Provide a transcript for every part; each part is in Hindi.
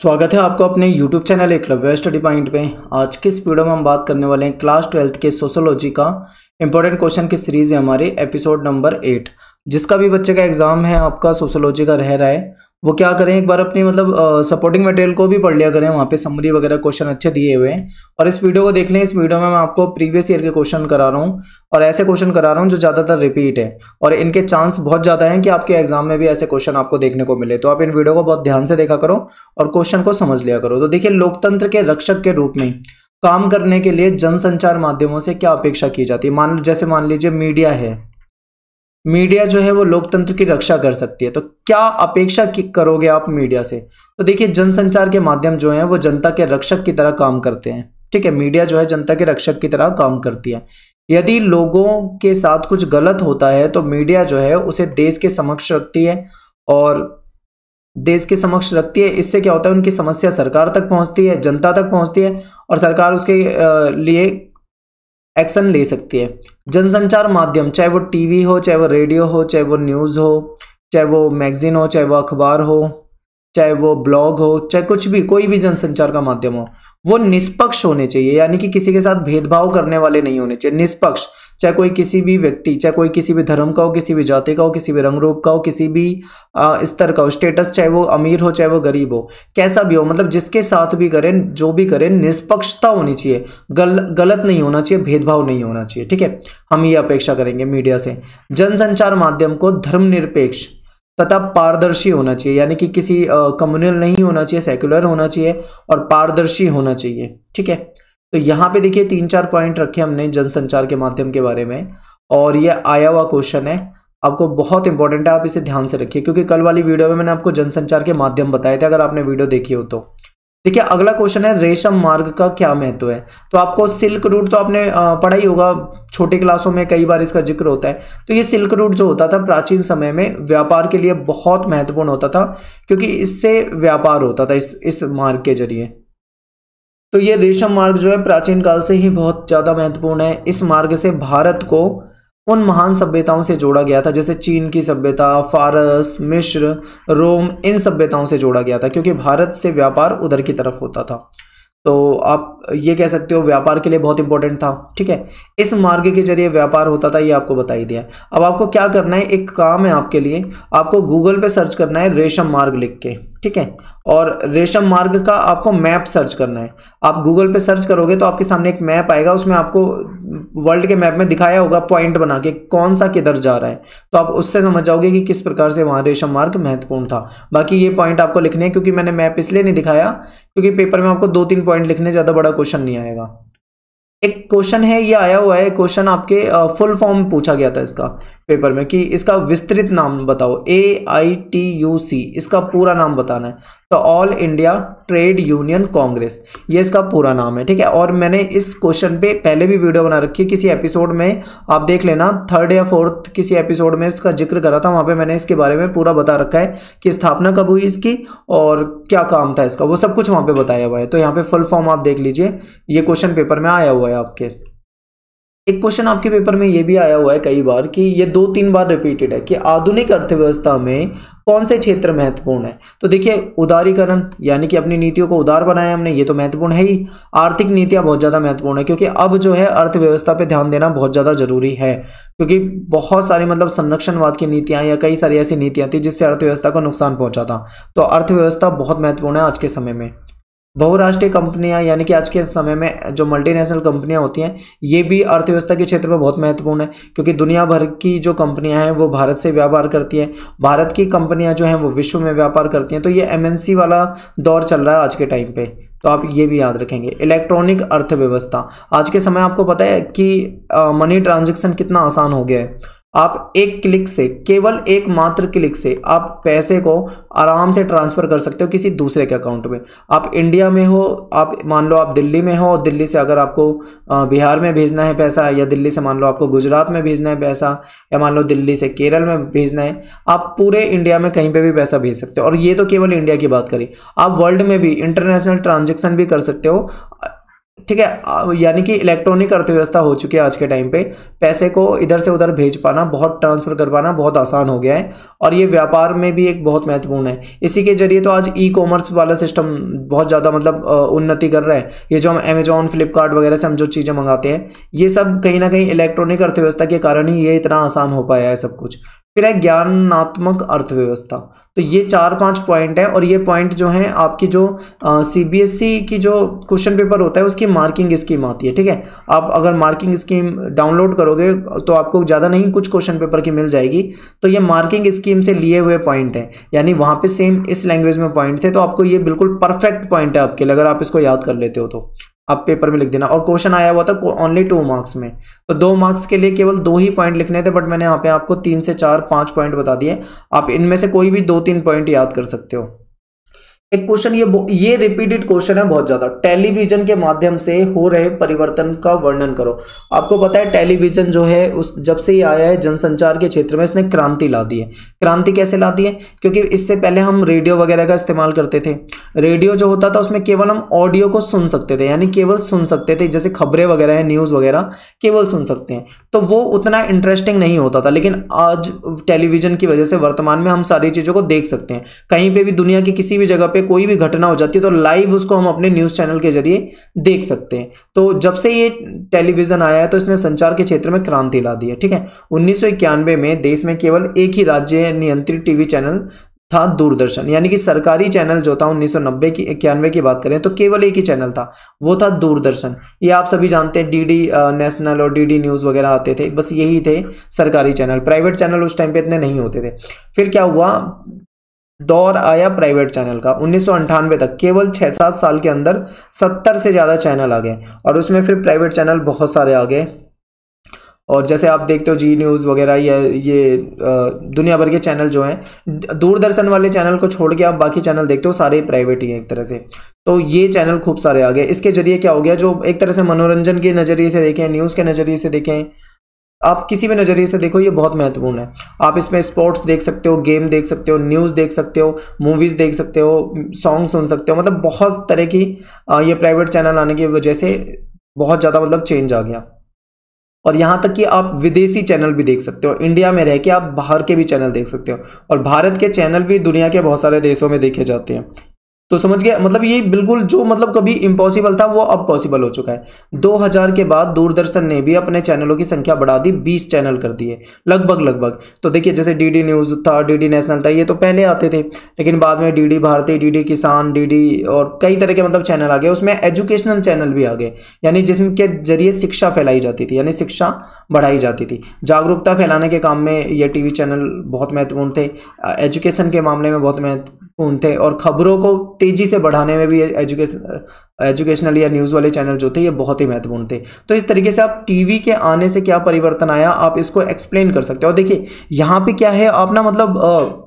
स्वागत है आपको अपने YouTube चैनल एक लव्य स्टडी पॉइंट पे आज के इस वीडियो में हम बात करने वाले हैं क्लास ट्वेल्थ के सोशोलॉजी का इंपॉर्टेंट क्वेश्चन की सीरीज है हमारे एपिसोड नंबर एट जिसका भी बच्चे का एग्जाम है आपका सोशोलॉजी का रह रहा है वो क्या करें एक बार अपनी मतलब सपोर्टिंग मटेरियल को भी पढ़ लिया करें वहाँ पे समरी वगैरह क्वेश्चन अच्छे दिए हुए हैं और इस वीडियो को देख लें इस वीडियो में मैं आपको प्रीवियस ईयर के क्वेश्चन करा रहा हूँ और ऐसे क्वेश्चन करा रहा हूँ जो ज़्यादातर रिपीट है और इनके चांस बहुत ज़्यादा हैं कि आपके एग्जाम में भी ऐसे क्वेश्चन आपको देखने को मिले तो आप इन वीडियो को बहुत ध्यान से देखा करो और क्वेश्चन को समझ लिया करो तो देखिए लोकतंत्र के रक्षक के रूप में काम करने के लिए जनसंचार माध्यमों से क्या अपेक्षा की जाती है मान जैसे मान लीजिए मीडिया है मीडिया जो है वो लोकतंत्र की रक्षा कर सकती है तो क्या अपेक्षा करोगे आप मीडिया से तो देखिए जनसंचार के माध्यम जो है वो जनता के रक्षक की तरह काम करते हैं ठीक है मीडिया जो है जनता के रक्षक की तरह काम करती है यदि लोगों के साथ कुछ गलत होता है तो मीडिया जो है उसे देश के समक्ष रखती है और देश के समक्ष रखती है इससे क्या होता है उनकी समस्या सरकार तक पहुंचती है जनता तक पहुंचती है और सरकार उसके लिए एक्शन ले सकती है जनसंचार माध्यम चाहे वो टीवी हो चाहे वो रेडियो हो चाहे वो न्यूज़ हो चाहे वो मैगज़ीन हो चाहे वो अखबार हो चाहे वो ब्लॉग हो चाहे कुछ भी कोई भी जनसंचार का माध्यम हो वो निष्पक्ष होने चाहिए यानी कि किसी के साथ भेदभाव करने वाले नहीं होने चाहिए निष्पक्ष चाहे कोई किसी भी व्यक्ति चाहे कोई किसी भी धर्म का हो किसी भी जाति का हो किसी भी रंग रूप का हो किसी भी स्तर का हो स्टेटस चाहे वो अमीर हो चाहे वो गरीब हो कैसा भी हो मतलब जिसके साथ भी करें जो भी करें निष्पक्षता होनी चाहिए गल, गलत नहीं होना चाहिए भेदभाव नहीं होना चाहिए ठीक है हम ये अपेक्षा करेंगे मीडिया से जनसंचार माध्यम को धर्मनिरपेक्ष तथा पारदर्शी होना चाहिए यानी कि किसी कम्युनल नहीं होना चाहिए सेक्युलर होना चाहिए और पारदर्शी होना चाहिए ठीक है तो यहाँ पे देखिए तीन चार पॉइंट रखे हमने जनसंचार के माध्यम के बारे में और ये आया हुआ क्वेश्चन है आपको बहुत इंपॉर्टेंट है आप इसे ध्यान से रखिए क्योंकि कल वाली वीडियो में मैंने आपको जनसंचार के माध्यम बताए थे अगर आपने वीडियो देखी हो तो देखिए अगला क्वेश्चन है रेशम मार्ग का क्या महत्व है तो आपको सिल्क रूट तो आपने पढ़ा ही होगा छोटे क्लासों में कई बार इसका जिक्र होता है तो ये सिल्क रूट जो होता था प्राचीन समय में व्यापार के लिए बहुत महत्वपूर्ण होता था क्योंकि इससे व्यापार होता था इस इस मार्ग के जरिए तो ये रेशम मार्ग जो है प्राचीन काल से ही बहुत ज़्यादा महत्वपूर्ण है इस मार्ग से भारत को उन महान सभ्यताओं से जोड़ा गया था जैसे चीन की सभ्यता फारस मिश्र रोम इन सभ्यताओं से जोड़ा गया था क्योंकि भारत से व्यापार उधर की तरफ होता था तो आप ये कह सकते हो व्यापार के लिए बहुत इंपॉर्टेंट था ठीक है इस मार्ग के जरिए व्यापार होता था ये आपको बता ही दिया अब आपको क्या करना है एक काम है आपके लिए आपको गूगल पे सर्च करना है रेशम मार्ग लिख के ठीक है और रेशम मार्ग का आपको मैप सर्च करना है आप गूगल पे सर्च करोगे तो आपके सामने एक मैप आएगा उसमें आपको वर्ल्ड के मैप में दिखाया होगा पॉइंट बना के कौन सा किधर जा रहा है तो आप उससे समझ जाओगे कि किस प्रकार से वहाँ रेशम मार्ग महत्वपूर्ण था बाकी ये पॉइंट आपको लिखने हैं क्योंकि मैंने मैप इसलिए नहीं दिखाया क्योंकि पेपर में आपको दो तीन पॉइंट लिखने ज़्यादा बड़ा क्वेश्चन नहीं आएगा एक क्वेश्चन है ये आया हुआ है क्वेश्चन आपके फुल फॉर्म पूछा गया था इसका पेपर में कि इसका विस्तृत नाम बताओ ए आई टी यू सी इसका पूरा नाम बताना है तो All India Trade Union Congress ये इसका पूरा नाम है ठीक है और मैंने इस क्वेश्चन पे पहले भी वीडियो बना रखी है किसी एपिसोड में आप देख लेना थर्ड या फोर्थ किसी एपिसोड में इसका जिक्र करा था वहाँ पे मैंने इसके बारे में पूरा बता रखा है कि स्थापना कब हुई इसकी और क्या काम था इसका वो सब कुछ वहाँ पर बताया हुआ है तो यहाँ पर फुल फॉर्म आप देख लीजिए ये क्वेश्चन पेपर में आया हुआ है आपके एक क्वेश्चन आपके पेपर में ये भी आया हुआ है कई बार कि ये दो तीन बार रिपीटेड है कि आधुनिक अर्थव्यवस्था में कौन से क्षेत्र महत्वपूर्ण है तो देखिए उदारीकरण यानी कि अपनी नीतियों को उदार बनाया हमने ये तो महत्वपूर्ण है ही आर्थिक नीतियाँ बहुत ज़्यादा महत्वपूर्ण है क्योंकि अब जो है अर्थव्यवस्था पे ध्यान देना बहुत ज़्यादा जरूरी है क्योंकि बहुत सारी मतलब संरक्षणवाद की नीतियाँ या कई सारी ऐसी नीतियाँ थी जिससे अर्थव्यवस्था को नुकसान पहुँचा था तो अर्थव्यवस्था बहुत महत्वपूर्ण है आज के समय में बहुराष्ट्रीय कंपनियां यानी कि आज के समय में जो मल्टीनेशनल कंपनियां होती हैं ये भी अर्थव्यवस्था के क्षेत्र में बहुत महत्वपूर्ण है क्योंकि दुनिया भर की जो कंपनियां हैं वो भारत से व्यापार करती हैं भारत की कंपनियां जो हैं वो विश्व में व्यापार करती हैं तो ये एमएनसी वाला दौर चल रहा है आज के टाइम पर तो आप ये भी याद रखेंगे इलेक्ट्रॉनिक अर्थव्यवस्था आज के समय आपको पता है कि मनी ट्रांजेक्शन कितना आसान हो गया है आप एक क्लिक से केवल एक मात्र क्लिक से आप पैसे को आराम से ट्रांसफ़र कर सकते हो किसी दूसरे के अकाउंट में आप इंडिया में हो आप मान लो आप दिल्ली में हो दिल्ली से अगर आपको बिहार में भेजना है पैसा या दिल्ली से मान लो आपको गुजरात में भेजना है पैसा या मान लो दिल्ली से केरल में भेजना है आप पूरे इंडिया में कहीं पर भी पैसा भेज सकते हो और ये तो केवल इंडिया की बात करें आप वर्ल्ड में भी इंटरनेशनल ट्रांजेक्शन भी कर सकते हो ठीक है यानी कि इलेक्ट्रॉनिक अर्थव्यवस्था हो चुकी है आज के टाइम पे पैसे को इधर से उधर भेज पाना बहुत ट्रांसफर कर पाना बहुत आसान हो गया है और ये व्यापार में भी एक बहुत महत्वपूर्ण है इसी के जरिए तो आज ई कॉमर्स वाला सिस्टम बहुत ज़्यादा मतलब उन्नति कर रहा है ये जो हम अमेजोन फ्लिपकार्ट वगैरह से हम जो चीज़ें मंगाते हैं ये सब कहीं ना कहीं इलेक्ट्रॉनिक अर्थव्यवस्था के कारण ही ये इतना आसान हो पाया है सब कुछ फिर है ज्ञानात्मक अर्थव्यवस्था तो ये चार पांच पॉइंट है और ये पॉइंट जो है आपकी जो सीबीएसई e की जो क्वेश्चन पेपर होता है उसकी मार्किंग स्कीम आती है ठीक है आप अगर मार्किंग स्कीम डाउनलोड करोगे तो आपको ज़्यादा नहीं कुछ क्वेश्चन पेपर की मिल जाएगी तो ये मार्किंग स्कीम से लिए हुए पॉइंट है यानी वहाँ पर सेम इस लैंग्वेज में पॉइंट थे तो आपको ये बिल्कुल परफेक्ट पॉइंट है आपके लिए अगर आप इसको याद कर लेते हो तो आप पेपर में लिख देना और क्वेश्चन आया हुआ था ओनली टू मार्क्स में तो दो मार्क्स के लिए केवल दो ही पॉइंट लिखने थे बट मैंने यहाँ पे आपको तीन से चार पांच पॉइंट बता दिए आप इनमें से कोई भी दो तीन पॉइंट याद कर सकते हो एक क्वेश्चन ये ये रिपीटेड क्वेश्चन है बहुत ज्यादा टेलीविजन के माध्यम से हो रहे परिवर्तन का वर्णन करो आपको पता है टेलीविजन जो है उस जब से ही आया है जनसंचार के क्षेत्र में इसने क्रांति ला दी है क्रांति कैसे ला दी है क्योंकि इससे पहले हम रेडियो वगैरह का इस्तेमाल करते थे रेडियो जो होता था उसमें केवल हम ऑडियो को सुन सकते थे यानी केवल सुन सकते थे जैसे खबरें वगैरह है न्यूज़ वगैरह केवल सुन सकते हैं तो वो उतना इंटरेस्टिंग नहीं होता था लेकिन आज टेलीविजन की वजह से वर्तमान में हम सारी चीज़ों को देख सकते हैं कहीं पर भी दुनिया की किसी भी जगह पे कोई भी घटना हो जाती है तो लाइव उसको हम अपने न्यूज़ चैनल के जरिए देख सकते हैं तो जब से ये टेलीविज़न आया है तो इसने संचार के क्षेत्र में क्रांति ला दी है ठीक है उन्नीस में देश में केवल एक ही राज्य नियंत्रित टीवी चैनल था दूरदर्शन यानी कि सरकारी चैनल जो था उन्नीस की इक्यानवे की बात करें तो केवल एक ही चैनल था वो था दूरदर्शन ये आप सभी जानते हैं डीडी नेशनल और डीडी न्यूज़ वगैरह आते थे बस यही थे सरकारी चैनल प्राइवेट चैनल उस टाइम पे इतने नहीं होते थे फिर क्या हुआ दौर आया प्राइवेट चैनल का उन्नीस तक केवल छः सात साल के अंदर सत्तर से ज़्यादा चैनल आ गए और उसमें फिर प्राइवेट चैनल बहुत सारे आ गए और जैसे आप देखते हो जी न्यूज़ वगैरह या ये दुनिया भर के चैनल जो हैं दूरदर्शन वाले चैनल को छोड़ के आप बाकी चैनल देखते हो सारे प्राइवेट ही हैं एक तरह से तो ये चैनल खूब सारे आ गए इसके जरिए क्या हो गया जो एक तरह से मनोरंजन के नज़रिए से देखें न्यूज़ के नज़रिए से देखें आप किसी भी नज़रिए से देखो ये बहुत महत्वपूर्ण है आप इसमें स्पोर्ट्स देख सकते हो गेम देख सकते हो न्यूज़ देख सकते हो मूवीज़ देख सकते हो सॉन्ग सुन सकते हो मतलब बहुत तरह की ये प्राइवेट चैनल आने की वजह से बहुत ज़्यादा मतलब चेंज आ गया और यहाँ तक कि आप विदेशी चैनल भी देख सकते हो इंडिया में रह के आप बाहर के भी चैनल देख सकते हो और भारत के चैनल भी दुनिया के बहुत सारे देशों में देखे जाते हैं तो समझ गया मतलब ये बिल्कुल जो मतलब कभी इम्पॉसिबल था वो अब पॉसिबल हो चुका है 2000 के बाद दूरदर्शन ने भी अपने चैनलों की संख्या बढ़ा दी 20 चैनल कर दिए लगभग लगभग तो देखिए जैसे डीडी न्यूज़ था डीडी नेशनल था ये तो पहले आते थे लेकिन बाद में DD Bharati DD Kisan DD और कई तरह के मतलब चैनल आ गए उसमें एजुकेशनल चैनल भी आ गए यानी जिसके जरिए शिक्षा फैलाई जाती थी यानी शिक्षा बढ़ाई जाती थी जागरूकता फैलाने के काम में ये टी चैनल बहुत महत्वपूर्ण थे एजुकेशन के मामले में बहुत महत्व महत्वपूर्ण थे और खबरों को तेज़ी से बढ़ाने में भी एजुकेशन एजुकेशनल या न्यूज़ वाले चैनल जो थे ये बहुत ही महत्वपूर्ण थे तो इस तरीके से आप टीवी के आने से क्या परिवर्तन आया आप इसको एक्सप्लेन कर सकते हो और देखिए यहाँ पे क्या है आप ना मतलब आ,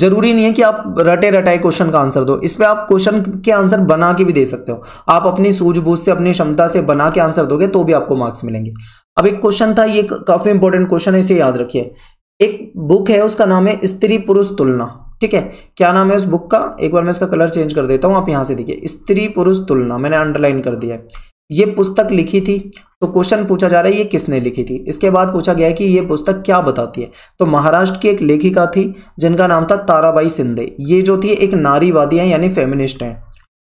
जरूरी नहीं है कि आप रटे रटाए क्वेश्चन का आंसर दो इस पर आप क्वेश्चन के आंसर बना के भी दे सकते हो आप अपनी सूझबूझ से अपनी क्षमता से बना के आंसर दोगे तो भी आपको मार्क्स मिलेंगे अब एक क्वेश्चन था ये काफी इंपॉर्टेंट क्वेश्चन है इसे याद रखिए एक बुक है उसका नाम है स्त्री पुरुष तुलना ठीक है क्या नाम है उस बुक का एक बार मैं इसका कलर चेंज कर देता हूँ आप यहाँ से देखिए स्त्री पुरुष तुलना मैंने अंडरलाइन कर दिया है ये पुस्तक लिखी थी तो क्वेश्चन पूछा जा रहा है ये किसने लिखी थी इसके बाद पूछा गया है कि ये पुस्तक क्या बताती है तो महाराष्ट्र की एक लेखिका थी जिनका नाम था ताराबाई सिंधे ये जो थी एक नारीवादी है यानी फेमिनिस्ट हैं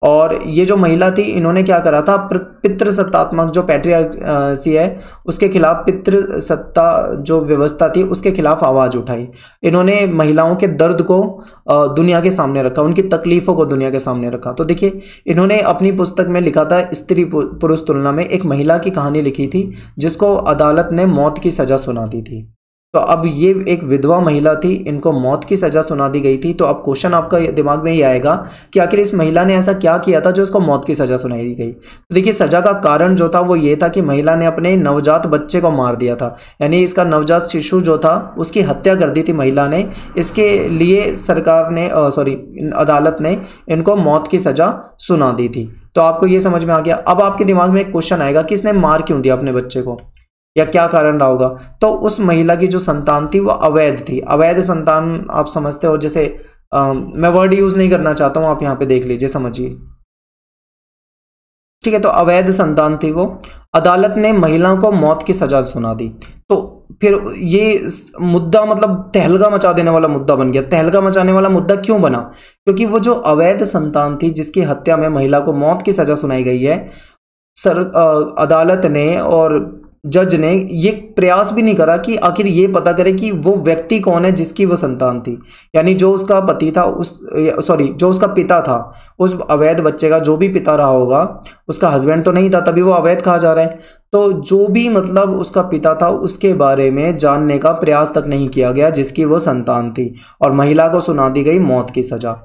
और ये जो महिला थी इन्होंने क्या करा था पितृसत्तात्मक जो पैट्रियासी है उसके खिलाफ पितृसत्ता जो व्यवस्था थी उसके खिलाफ आवाज़ उठाई इन्होंने महिलाओं के दर्द को दुनिया के सामने रखा उनकी तकलीफ़ों को दुनिया के सामने रखा तो देखिए इन्होंने अपनी पुस्तक में लिखा था स्त्री पुरुष तुलना में एक महिला की कहानी लिखी थी जिसको अदालत ने मौत की सज़ा सुना दी थी तो अब ये एक विधवा महिला थी इनको मौत की सज़ा सुना दी गई थी तो अब क्वेश्चन आपका दिमाग में ये आएगा कि आखिर इस महिला ने ऐसा क्या किया था जो इसको मौत की सज़ा सुनाई दी गई तो देखिए सज़ा का कारण जो था वो ये था कि महिला ने अपने नवजात बच्चे को मार दिया था यानी इसका नवजात शिशु जो था उसकी हत्या कर दी थी महिला ने इसके लिए सरकार ने सॉरी अदालत ने इनको मौत की सज़ा सुना दी थी तो आपको ये समझ में आ गया अब आपके दिमाग में एक क्वेश्चन आएगा कि इसने मार क्यों दिया अपने बच्चे को या क्या कारण रहा होगा तो उस महिला की जो संतान थी वो अवैध थी अवैध संतान आप समझते हो जैसे आ, मैं वर्ड यूज़ नहीं करना चाहता हूं आप यहां पे देख लीजिए समझिए ठीक है तो अवैध संतान थी वो अदालत ने महिला को मौत की सजा सुना दी तो फिर ये मुद्दा मतलब तहलका मचा देने वाला मुद्दा बन गया तहलका मचाने वाला मुद्दा क्यों बना क्योंकि वो जो अवैध संतान थी जिसकी हत्या में महिला को मौत की सजा सुनाई गई है सर आ, अदालत ने और जज ने ये प्रयास भी नहीं करा कि आखिर ये पता करे कि वो व्यक्ति कौन है जिसकी वो संतान थी यानी जो उसका पति था उस सॉरी जो उसका पिता था उस अवैध बच्चे का जो भी पिता रहा होगा उसका हस्बैंड तो नहीं था तभी वो अवैध कहा जा रहा है तो जो भी मतलब उसका पिता था उसके बारे में जानने का प्रयास तक नहीं किया गया जिसकी वो संतान थी और महिला को सुना दी गई मौत की सज़ा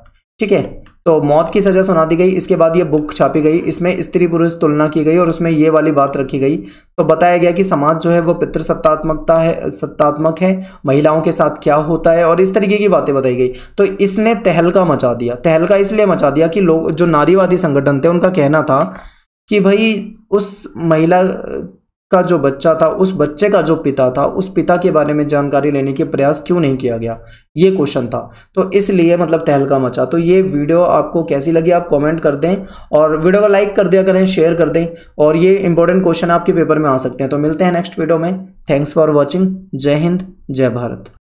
ठीक है तो मौत की सज़ा सुना दी गई इसके बाद ये बुक छापी गई इसमें स्त्री पुरुष तुलना की गई और उसमें ये वाली बात रखी गई तो बताया गया कि समाज जो है वो पितृसत्तात्मकता है सत्तात्मक है महिलाओं के साथ क्या होता है और इस तरीके की बातें बताई गई तो इसने तहलका मचा दिया तहलका इसलिए मचा दिया कि लोग जो नारीवादी संगठन थे उनका कहना था कि भाई उस महिला का जो बच्चा था उस बच्चे का जो पिता था उस पिता के बारे में जानकारी लेने के प्रयास क्यों नहीं किया गया ये क्वेश्चन था तो इसलिए मतलब तहलका मचा तो ये वीडियो आपको कैसी लगी आप कमेंट कर दें और वीडियो को लाइक कर दिया करें शेयर कर दें और ये इंपॉर्टेंट क्वेश्चन आपके पेपर में आ सकते हैं तो मिलते हैं नेक्स्ट वीडियो में थैंक्स फॉर वॉचिंग जय हिंद जय भारत